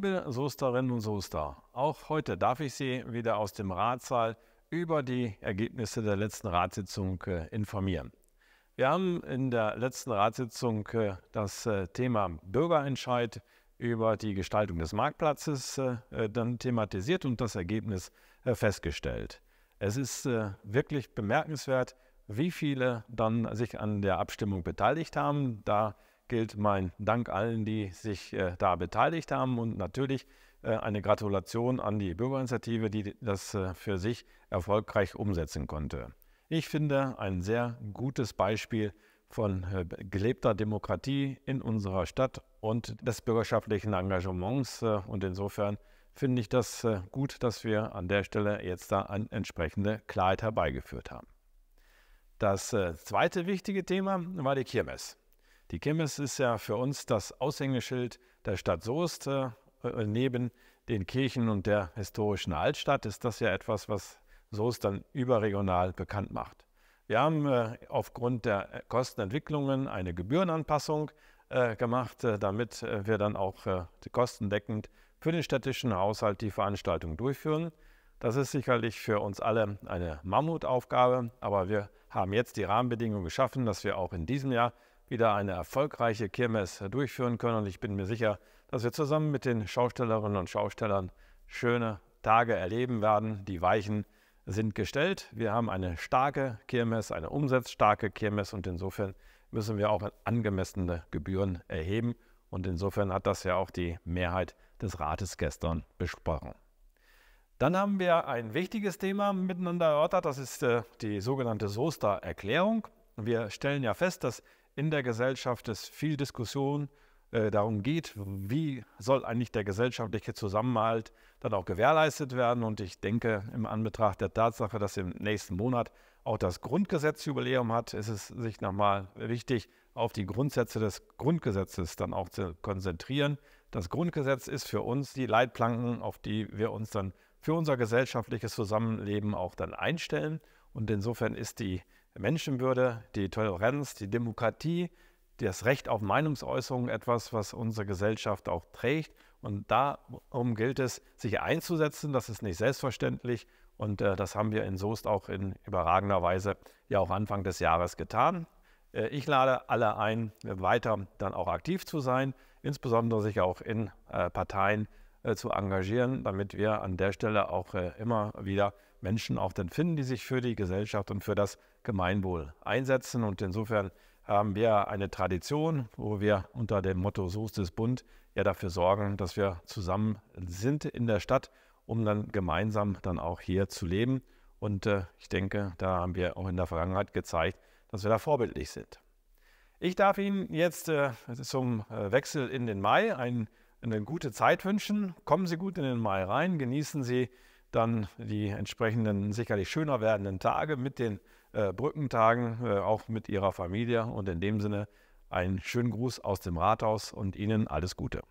Liebe Soesterinnen und Soester, auch heute darf ich Sie wieder aus dem Ratssaal über die Ergebnisse der letzten Ratssitzung äh, informieren. Wir haben in der letzten Ratssitzung äh, das äh, Thema Bürgerentscheid über die Gestaltung des Marktplatzes dann thematisiert und das Ergebnis festgestellt. Es ist wirklich bemerkenswert, wie viele dann sich an der Abstimmung beteiligt haben. Da gilt mein Dank allen, die sich äh, da beteiligt haben und natürlich äh, eine Gratulation an die Bürgerinitiative, die das äh, für sich erfolgreich umsetzen konnte. Ich finde ein sehr gutes Beispiel von äh, gelebter Demokratie in unserer Stadt und des bürgerschaftlichen Engagements. Äh, und insofern finde ich das äh, gut, dass wir an der Stelle jetzt da eine entsprechende Klarheit herbeigeführt haben. Das zweite wichtige Thema war die Kirmes. Die Kirmes ist ja für uns das Aushängeschild der Stadt Soest. Äh, äh, neben den Kirchen und der historischen Altstadt ist das ja etwas, was Soest dann überregional bekannt macht. Wir haben äh, aufgrund der äh, Kostenentwicklungen eine Gebührenanpassung äh, gemacht, äh, damit wir dann auch kostendeckend für den städtischen Haushalt die Veranstaltung durchführen. Das ist sicherlich für uns alle eine Mammutaufgabe, aber wir haben jetzt die Rahmenbedingungen geschaffen, dass wir auch in diesem Jahr wieder eine erfolgreiche Kirmes durchführen können. Und ich bin mir sicher, dass wir zusammen mit den Schaustellerinnen und Schaustellern schöne Tage erleben werden. Die Weichen sind gestellt. Wir haben eine starke Kirmes, eine umsatzstarke Kirmes und insofern müssen wir auch angemessene Gebühren erheben. Und insofern hat das ja auch die Mehrheit des Rates gestern besprochen. Dann haben wir ein wichtiges Thema miteinander erörtert, das ist äh, die sogenannte Soester-Erklärung. Wir stellen ja fest, dass in der Gesellschaft es viel Diskussion äh, darum geht, wie soll eigentlich der gesellschaftliche Zusammenhalt dann auch gewährleistet werden. Und ich denke, im Anbetracht der Tatsache, dass im nächsten Monat auch das Grundgesetz Jubiläum hat, ist es sich nochmal wichtig, auf die Grundsätze des Grundgesetzes dann auch zu konzentrieren. Das Grundgesetz ist für uns die Leitplanken, auf die wir uns dann für unser gesellschaftliches Zusammenleben auch dann einstellen. Und insofern ist die Menschenwürde, die Toleranz, die Demokratie, das Recht auf Meinungsäußerung etwas, was unsere Gesellschaft auch trägt. Und darum gilt es, sich einzusetzen. Das ist nicht selbstverständlich. Und äh, das haben wir in Soest auch in überragender Weise ja auch Anfang des Jahres getan. Äh, ich lade alle ein, weiter dann auch aktiv zu sein, insbesondere sich auch in äh, Parteien äh, zu engagieren, damit wir an der Stelle auch äh, immer wieder Menschen auch dann finden, die sich für die Gesellschaft und für das Gemeinwohl einsetzen. Und insofern haben wir eine Tradition, wo wir unter dem Motto Soest ist Bund ja dafür sorgen, dass wir zusammen sind in der Stadt, um dann gemeinsam dann auch hier zu leben. Und äh, ich denke, da haben wir auch in der Vergangenheit gezeigt, dass wir da vorbildlich sind. Ich darf Ihnen jetzt äh, zum Wechsel in den Mai einen eine gute Zeit wünschen. Kommen Sie gut in den Mai rein, genießen Sie dann die entsprechenden sicherlich schöner werdenden Tage mit den äh, Brückentagen, äh, auch mit Ihrer Familie. Und in dem Sinne einen schönen Gruß aus dem Rathaus und Ihnen alles Gute.